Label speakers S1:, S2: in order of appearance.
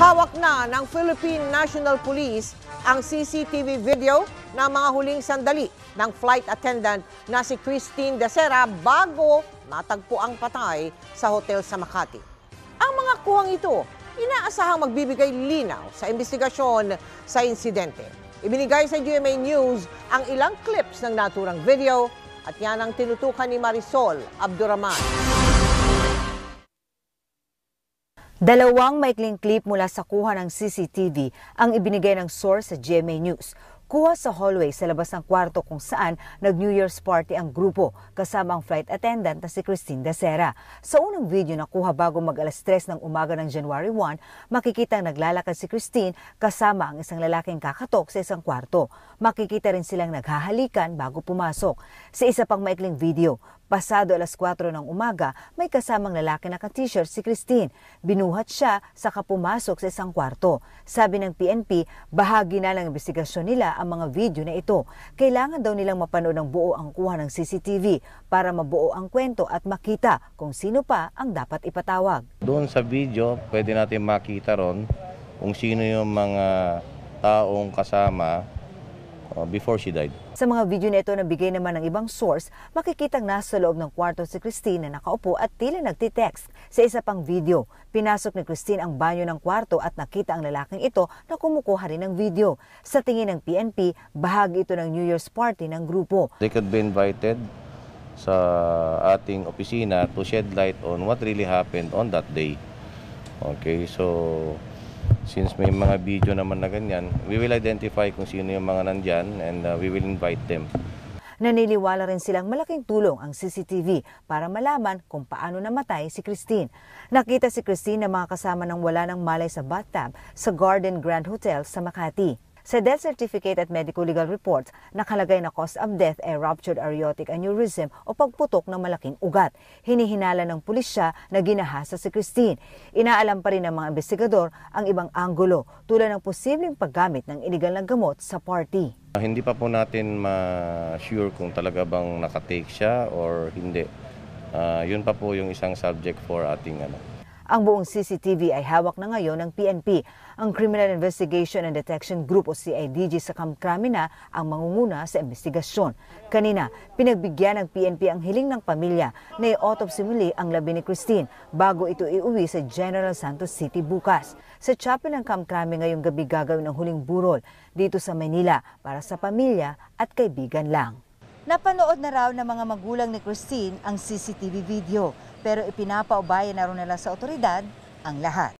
S1: Hawak na ng Philippine National Police ang CCTV video ng mga huling sandali ng flight attendant na si Christine Desera bago matagpo ang patay sa hotel sa Makati. Ang mga kuhang ito, inaasahang magbibigay linaw sa investigasyon sa insidente. Ibinigay sa GMA News ang ilang clips ng naturang video at yan ang tinutukan ni Marisol Abduraman.
S2: Dalawang maikling clip mula sa kuha ng CCTV ang ibinigay ng source sa GMA News. Kuha sa hallway sa labas ng kwarto kung saan nag-New Year's party ang grupo kasama ang flight attendant na si Christine Dacera. Sa unang video na kuha bago mag alas 3 ng umaga ng January 1, makikita ang naglalakad si Christine kasama ang isang lalaking kakatok sa isang kwarto. Makikita rin silang naghahalikan bago pumasok. Sa isa pang maikling video, Pasado alas 4 ng umaga, may kasamang lalaki na ka-t-shirt si Christine. Binuhat siya sa kapumasok sa isang kwarto. Sabi ng PNP, bahagi na ng investigasyon nila ang mga video na ito. Kailangan daw nilang mapanood ng buo ang kuha ng CCTV para mabuo ang kwento at makita kung sino pa ang dapat ipatawag.
S3: Doon sa video, pwede natin makita ron kung sino yung mga taong kasama Ah, before she died.
S2: Sa mga video na ito na bigay naman ng ibang source, makikitang nasa loob ng kwarto si Christine na nakaupo at tila nagtitext. Sa isa pang video, pinasok ni Christine ang banyo ng kwarto at nakita ang lalaking ito na kumukuha rin ng video. Sa tingin ng PNP, bahagi ito ng New Year's party ng grupo.
S3: They could be invited sa ating opisina to shed light on what really happened on that day. Okay, so since may mga video naman na ganyan, we will identify kung sino yung mga nandyan and uh, we will invite them.
S2: Naniniwala rin silang malaking tulong ang CCTV para malaman kung paano namatay si Christine. Nakita si Christine na mga kasama ng wala ng malay sa bathtub sa Garden Grand Hotel sa Makati. Sa death certificate at medical legal reports, nakalagay na cause of death ay ruptured aortic aneurysm o pagputok ng malaking ugat. Hinihinala ng pulisya na ginahasa si Christine. Inaalam pa rin ng mga investigador ang ibang anggulo tulad ng posibleng paggamit ng iligal na gamot sa party.
S3: Ah, hindi pa po natin ma-sure kung talaga bang nakatake siya or hindi. Uh, yun pa po yung isang subject for ating ano,
S2: ang buong CCTV ay hawak na ngayon ng PNP. Ang Criminal Investigation and Detection Group o CIDG sa Kamkramina ang mangunguna sa investigasyon. Kanina, pinagbigyan ng PNP ang hiling ng pamilya na i-autopsy muli ang labi ni Christine bago ito iuwi sa General Santos City bukas. Sa chapel ng Kamkrami ngayong gabi gagawin ang huling burol dito sa Manila para sa pamilya at kaibigan lang. Napanood na raw ng mga magulang ni Christine ang CCTV video pero ipinapaubayan na raw nila sa otoridad ang lahat.